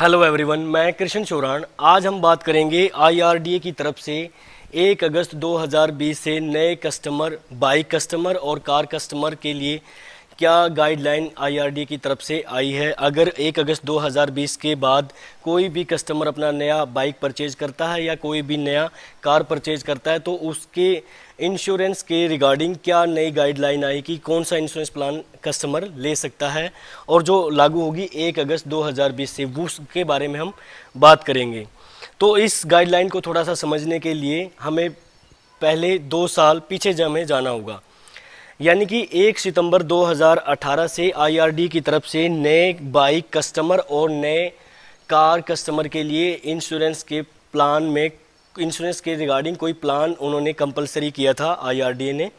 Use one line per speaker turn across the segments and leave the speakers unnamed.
hello everyone मैं कृष्ण चौरान आज हम बात करेंगे आईआरडीए की तरफ से 1 अगस्त 2020 से नए कस्टमर बाइक कस्टमर और कार कस्टमर के लिए क्या गाइडलाइन आईआरडी की तरफ से आई है अगर 1 अगस्त 2020 के बाद कोई भी कस्टमर अपना नया बाइक परचेज करता है या कोई भी नया कार परचेज करता है तो उसके इंश्योरेंस के रिगार्डिंग क्या नई गाइडलाइन आई कि कौन सा इंश्योरेंस प्लान कस्टमर ले सकता है और जो लागू होगी 1 अगस्त 2020 से उसके बारे में हम बात करेंगे तो इस गाइडलाइन को थोड़ा सा समझने के लिए हमें पहले दो साल पीछे जमे जाना होगा यानी कि 1 सितंबर 2018 से आईआरडी की तरफ से नए बाइक कस्टमर और नए कार कस्टमर के लिए इंश्योरेंस के प्लान में इंश्योरेंस के रिगार्डिंग कोई प्लान उन्होंने कंपलसरी किया था आईआरडी ने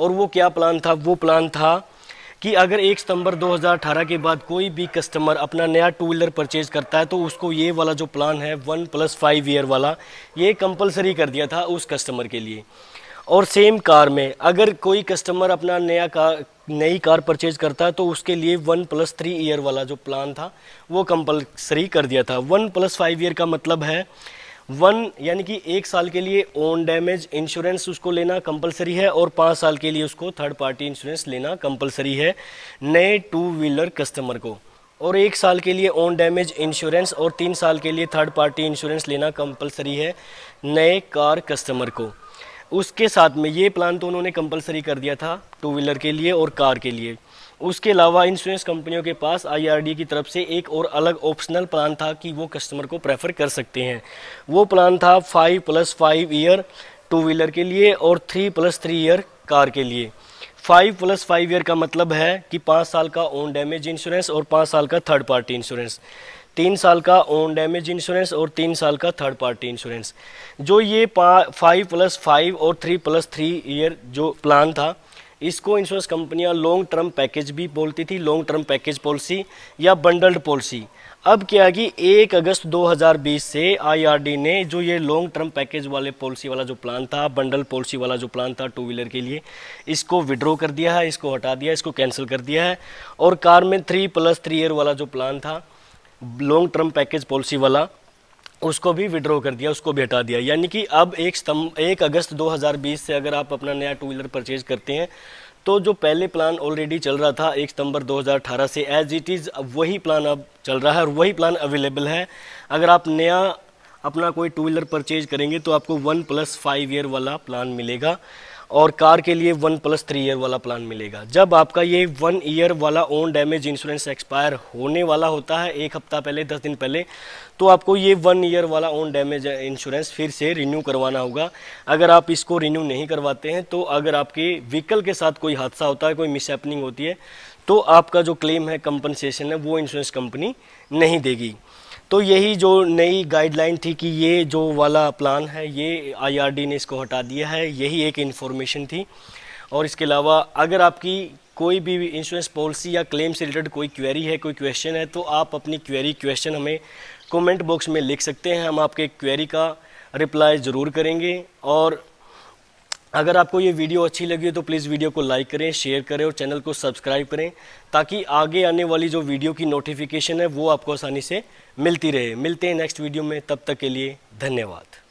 और वो क्या प्लान था वो प्लान था कि अगर 1 सितंबर 2018 के बाद कोई भी कस्टमर अपना नया टू व्हीलर परचेज करता है तो उसको ये वाला जो प्लान है वन प्लस फाइव ईयर वाला ये कंपलसरी कर दिया था उस कस्टमर के लिए और सेम कार में अगर कोई कस्टमर अपना नया कार नई कार परचेज करता है तो उसके लिए वन प्लस थ्री ईयर वाला जो प्लान था वो कंपलसरी कर दिया था वन प्लस फाइव ईयर का मतलब है वन यानी कि एक साल के लिए ओन डैमेज इंश्योरेंस उसको लेना कंपलसरी है और पाँच साल के लिए उसको थर्ड पार्टी इंश्योरेंस लेना कंपलसरी है नए टू व्हीलर कस्टमर को और एक साल के लिए ओन डैमेज इंश्योरेंस और तीन साल के लिए थर्ड पार्टी इंश्योरेंस लेना कंपलसरी है नए कार कस्टमर को उसके साथ में ये प्लान तो उन्होंने कंपलसरी कर दिया था टू व्हीलर के लिए और कार के लिए उसके अलावा इंश्योरेंस कंपनियों के पास आईआरडी की तरफ से एक और अलग ऑप्शनल प्लान था कि वो कस्टमर को प्रेफर कर सकते हैं वो प्लान था five plus five year two wheeler के लिए और three plus three year car के लिए फाइव प्लस फाइव ईयर का मतलब है कि पाँच साल का ओन डैमेज इंश्योरेंस और पाँच साल का थर्ड पार्टी इंश्योरेंस तीन साल का ओन डैमेज इंश्योरेंस और तीन साल का थर्ड पार्टी इंश्योरेंस जो ये फाइव प्लस फाइव और थ्री प्लस थ्री ईयर जो प्लान था इसको इंश्योरेंस कंपनियां लॉन्ग टर्म पैकेज भी बोलती थी लॉन्ग टर्म पैकेज पॉलिसी या बंडल्ड पॉलिसी अब क्या कि एक अगस्त 2020 से आईआरडी ने जो ये लॉन्ग टर्म पैकेज वाले पॉलिसी वाला जो प्लान था बंडल पॉलिसी वाला जो प्लान था टू व्हीलर के लिए इसको विड्रॉ कर दिया है इसको हटा दिया इसको कैंसिल कर दिया है और कार में थ्री प्लस थ्री ईयर वाला जो प्लान था लॉन्ग टर्म पैकेज पॉलिसी वाला उसको भी विड्रॉ कर दिया उसको भी हटा दिया यानी कि अब एक स्तंभ एक अगस्त 2020 से अगर आप अपना नया टू व्हीलर परचेज करते हैं तो जो पहले प्लान ऑलरेडी चल रहा था एक सितंबर 2018 से एज इट इज़ वही प्लान अब चल रहा है और वही प्लान अवेलेबल है अगर आप नया अपना कोई टू व्हीलर परचेज करेंगे तो आपको वन प्लस फाइव ईयर वाला प्लान मिलेगा और कार के लिए वन प्लस थ्री ईयर वाला प्लान मिलेगा जब आपका ये वन ईयर वाला ओन डैमेज इंश्योरेंस एक्सपायर होने वाला होता है एक हफ्ता पहले दस दिन पहले तो आपको ये वन ईयर वाला ओन डैमेज इंश्योरेंस फिर से रिन्यू करवाना होगा अगर आप इसको रिन्यू नहीं करवाते हैं तो अगर आपके व्हीकल के साथ कोई हादसा होता है कोई मिसहैपनिंग होती है तो आपका जो क्लेम है कंपनसेशन है वो इंश्योरेंस कंपनी नहीं देगी तो यही जो नई गाइडलाइन थी कि ये जो वाला प्लान है ये आईआरडी ने इसको हटा दिया है यही एक इन्फॉर्मेशन थी और इसके अलावा अगर आपकी कोई भी इंश्योरेंस पॉलिसी या क्लेम से रिलेटेड कोई क्वेरी है कोई क्वेश्चन है तो आप अपनी क्वेरी क्वेश्चन हमें कमेंट बॉक्स में लिख सकते हैं हम आपके क्वेरी का रिप्लाई ज़रूर करेंगे और अगर आपको ये वीडियो अच्छी लगी हो तो प्लीज़ वीडियो को लाइक करें शेयर करें और चैनल को सब्सक्राइब करें ताकि आगे आने वाली जो वीडियो की नोटिफिकेशन है वो आपको आसानी से मिलती रहे मिलते हैं नेक्स्ट वीडियो में तब तक के लिए धन्यवाद